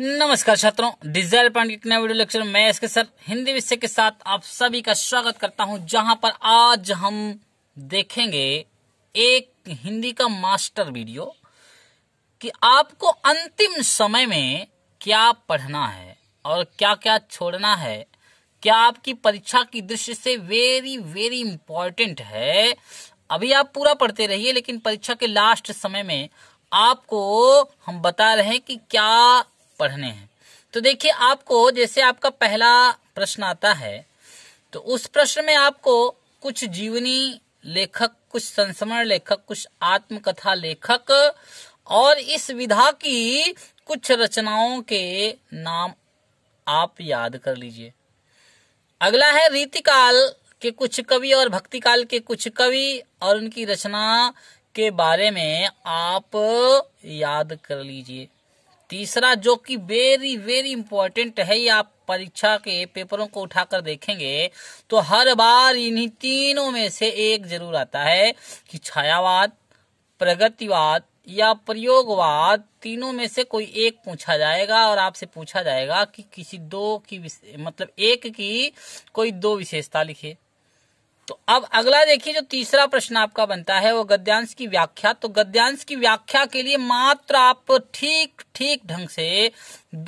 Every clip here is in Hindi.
नमस्कार छात्रों डिजायर पॉइंट के वीडियो लेक्चर में इसके सर हिंदी विषय के साथ आप सभी का स्वागत करता हूं जहां पर आज हम देखेंगे एक हिंदी का मास्टर वीडियो कि आपको अंतिम समय में क्या पढ़ना है और क्या क्या छोड़ना है क्या आपकी परीक्षा की दृष्टि से वेरी वेरी इंपॉर्टेंट है अभी आप पूरा पढ़ते रहिए लेकिन परीक्षा के लास्ट समय में आपको हम बता रहे हैं कि क्या पढ़ने हैं तो देखिए आपको जैसे आपका पहला प्रश्न आता है तो उस प्रश्न में आपको कुछ जीवनी लेखक कुछ संस्मरण लेखक कुछ आत्मकथा लेखक और इस विधा की कुछ रचनाओं के नाम आप याद कर लीजिए अगला है रीतिकाल के कुछ कवि और भक्ति काल के कुछ कवि और उनकी रचना के बारे में आप याद कर लीजिए तीसरा जो कि वेरी वेरी इंपॉर्टेंट है ये आप परीक्षा के पेपरों को उठाकर देखेंगे तो हर बार इन्हीं तीनों में से एक जरूर आता है कि छायावाद प्रगतिवाद या प्रयोगवाद तीनों में से कोई एक पूछा जाएगा और आपसे पूछा जाएगा कि किसी दो की मतलब एक की कोई दो विशेषता लिखिए तो अब अगला देखिए जो तीसरा प्रश्न आपका बनता है वो गद्यांश की व्याख्या तो गद्यांश की व्याख्या के लिए मात्र आप ठीक ठीक ढंग से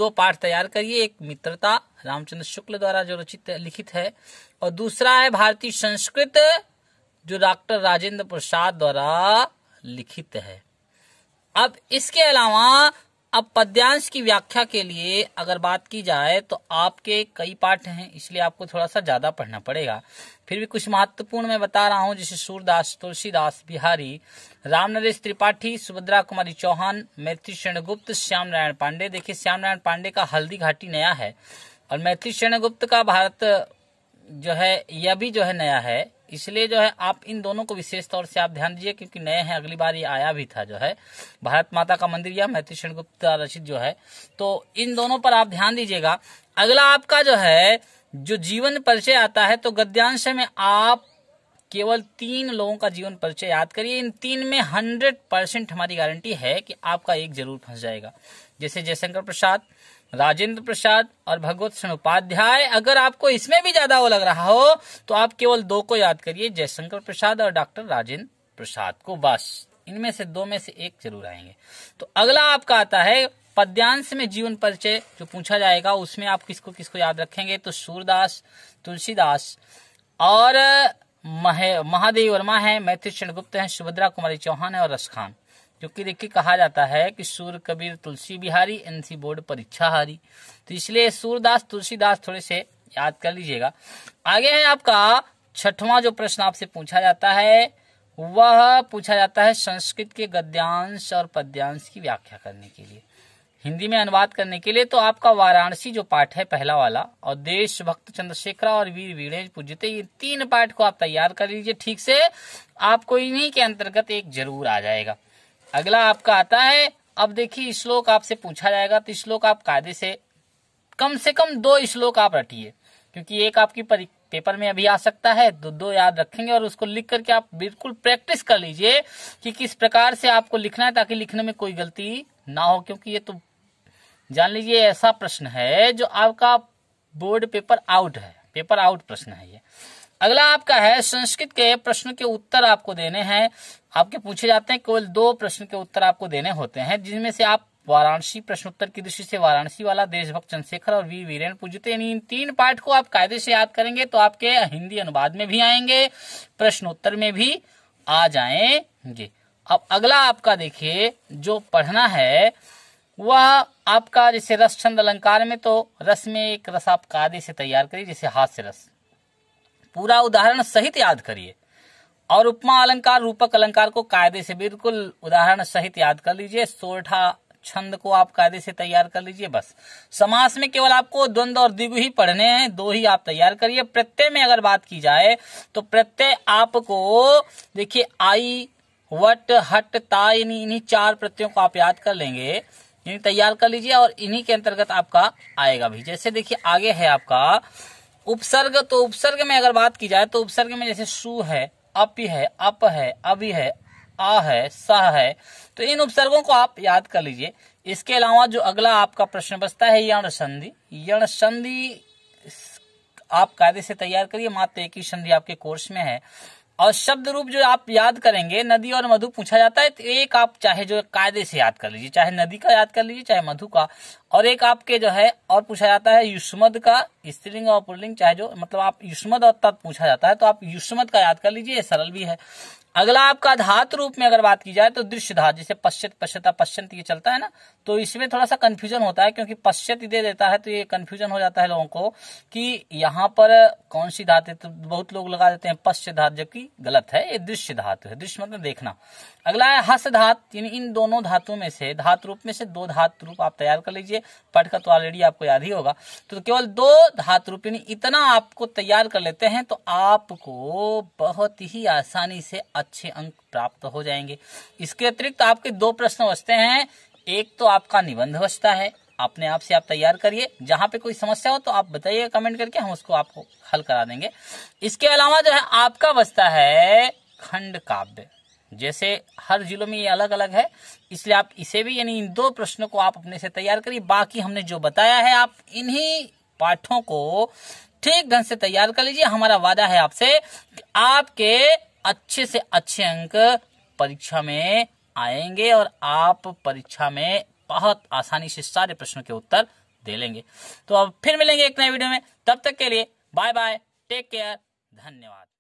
दो पाठ तैयार करिए एक मित्रता रामचंद्र शुक्ल द्वारा जो रचित लिखित है और दूसरा है भारतीय संस्कृत जो डॉक्टर राजेंद्र प्रसाद द्वारा लिखित है अब इसके अलावा अब पद्यांश की व्याख्या के लिए अगर बात की जाए तो आपके कई पाठ हैं इसलिए आपको थोड़ा सा ज्यादा पढ़ना पड़ेगा फिर भी कुछ महत्वपूर्ण मैं बता रहा हूँ जैसे सूरदास तुलसीदास बिहारी राम नरेश त्रिपाठी सुभद्रा कुमारी चौहान मैत्री शरणगुप्त श्याम नारायण पांडे देखिए श्याम नारायण पांडे का हल्दी घाटी नया है और मैत्री शरणगुप्त का भारत जो है यह भी जो है नया है इसलिए जो है आप इन दोनों को विशेष तौर से आप ध्यान दीजिए क्योंकि नए हैं अगली बार ये आया भी था जो है भारत माता का मंदिर या मैत्री शरण रचित जो है तो इन दोनों पर आप ध्यान दीजिएगा अगला आपका जो है जो जीवन परिचय आता है तो गद्यांश में आप केवल तीन लोगों का जीवन परिचय याद करिए इन तीन में हंड्रेड परसेंट हमारी गारंटी है कि आपका एक जरूर फंस जाएगा जैसे जयशंकर प्रसाद राजेंद्र प्रसाद और भगवत सिंह उपाध्याय अगर आपको इसमें भी ज्यादा वो लग रहा हो तो आप केवल दो को याद करिए जयशंकर प्रसाद और डॉक्टर राजेंद्र प्रसाद को बस इनमें से दो में से एक जरूर आएंगे तो अगला आपका आता है पद्यांश में जीवन परिचय जो पूछा जाएगा उसमें आप किसको किसको याद रखेंगे तो सूरदास तुलसीदास और महादेव वर्मा है मैथिल चंद्र गुप्त है सुभद्रा कुमारी चौहान है और रस खान जो देखिए कहा जाता है कि सूर्य कबीर तुलसी बिहारी एनसी बोर्ड परीक्षा हारी तो इसलिए सूरदास तुलसीदास थोड़े से याद कर लीजिएगा आगे है आपका छठवां जो प्रश्न आपसे पूछा जाता है वह पूछा जाता है संस्कृत के गद्यांश और पद्यांश की व्याख्या करने के लिए हिंदी में अनुवाद करने के लिए तो आपका वाराणसी जो पाठ है पहला वाला और देशभक्त चंद्रशेखर और वीर वीरेंद्र पूजते ये तीन पाठ को आप तैयार कर लीजिए ठीक से आपको इन्हीं के अंतर्गत एक जरूर आ जाएगा अगला आपका आता है अब देखिए श्लोक आपसे पूछा जाएगा तो श्लोक आप कायदे से कम से कम दो श्लोक आप रटिए क्योंकि एक आपकी परीक्षा पेपर में अभी आ सकता है दो दो याद रखेंगे और उसको लिख करके आप बिल्कुल प्रैक्टिस कर लीजिए कि किस प्रकार से आपको लिखना है ताकि लिखने में कोई गलती ना हो क्योंकि ये तो जान लीजिए ऐसा प्रश्न है जो आपका बोर्ड पेपर आउट है पेपर आउट प्रश्न है ये अगला आपका है संस्कृत के प्रश्न के उत्तर आपको देने हैं आपके पूछे जाते हैं केवल दो प्रश्न के उत्तर आपको देने होते हैं जिनमें से आप वाराणसी प्रश्नोत्तर की दृष्टि से वाराणसी वाला देशभक्त चंद्रशेखर और वी वीरेन पूजते इन तीन पार्ट को आप कायदे से याद करेंगे तो आपके हिंदी अनुवाद में भी आएंगे प्रश्नोत्तर में भी आ जाएंगे अब अगला आपका देखिए जो पढ़ना है वह आपका जैसे रस छंद अलंकार में तो रस में एक रस आप कायदे से तैयार करिए जैसे हास्य रस पूरा उदाहरण सहित याद करिए और उपमा अलंकार रूपक अलंकार को कायदे से बिल्कुल उदाहरण सहित याद कर लीजिए सोरठा छंद को आप कायदे से तैयार कर लीजिए बस समास में केवल आपको द्वंद्व और द्विगु ही पढ़ने हैं दो ही आप तैयार करिए प्रत्यय में अगर बात की जाए तो प्रत्यय आपको देखिए आई वट हट ता यानी इन्हीं चार प्रत्ययों को आप याद कर लेंगे यानी तैयार कर लीजिए और इन्हीं के अंतर्गत आपका आएगा भी जैसे देखिए आगे है आपका उपसर्ग तो उपसर्ग में अगर बात की जाए तो उपसर्ग में जैसे सु है अप है अप है अभी है आ है सा है तो इन उपसर्गों को आप याद कर लीजिए इसके अलावा जो अगला आपका प्रश्न बचता है यण संधि यण संधि आप कायदे से तैयार करिए मात्र एक ही संधि आपके कोर्स में है और शब्द रूप जो आप याद करेंगे नदी और मधु पूछा जाता है तो एक आप चाहे जो कायदे से याद कर लीजिए चाहे नदी का याद कर लीजिए चाहे मधु का और एक आपके जो है और पूछा जाता है युष्मद का स्त्रीलिंग और पुरलिंग चाहे जो मतलब आप युष्मत और तत् पूछा जाता है तो आप युष्मत का याद कर लीजिए सरल भी है अगला आपका धात रूप में अगर बात की जाए तो दृश्य धात जैसे पश्चित पश्चिता पश्चिंत ये चलता है ना तो इसमें थोड़ा सा कंफ्यूजन होता है क्योंकि पश्चित दे देता है तो ये कंफ्यूजन हो जाता है लोगों को कि यहाँ पर कौन सी धातु तो बहुत लोग लगा देते हैं पश्चिम धात जबकि गलत है ये दृश्य धातु है दृश्य मतलब देखना अगला है हस धात यानी इन दोनों धातुओं में से धातु रूप में से दो धातु रूप आप तैयार कर लीजिए पढ़कर तो ऑलरेडी आपको याद ही होगा तो केवल दो धातु रूपिणी इतना आपको तैयार कर लेते हैं तो आपको बहुत ही आसानी से अच्छे अंक प्राप्त हो जाएंगे इसके अतिरिक्त तो आपके दो प्रश्न बचते हैं एक तो आपका निबंध बचता है अपने आप से आप तैयार करिए जहां पे कोई समस्या हो तो आप बताइए कमेंट करके हम उसको आपको हल करा देंगे इसके अलावा जो है आपका बचता है खंड काव्य जैसे हर जिलों में ये अलग अलग है इसलिए आप इसे भी यानी इन दो प्रश्नों को आप अपने से तैयार करिए बाकी हमने जो बताया है आप इन्हीं पाठों को ठीक ढंग से तैयार कर लीजिए हमारा वादा है आपसे आपके अच्छे से अच्छे अंक परीक्षा में आएंगे और आप परीक्षा में बहुत आसानी से सारे प्रश्नों के उत्तर दे लेंगे तो अब फिर मिलेंगे एक नए वीडियो में तब तक के लिए बाय बाय टेक केयर धन्यवाद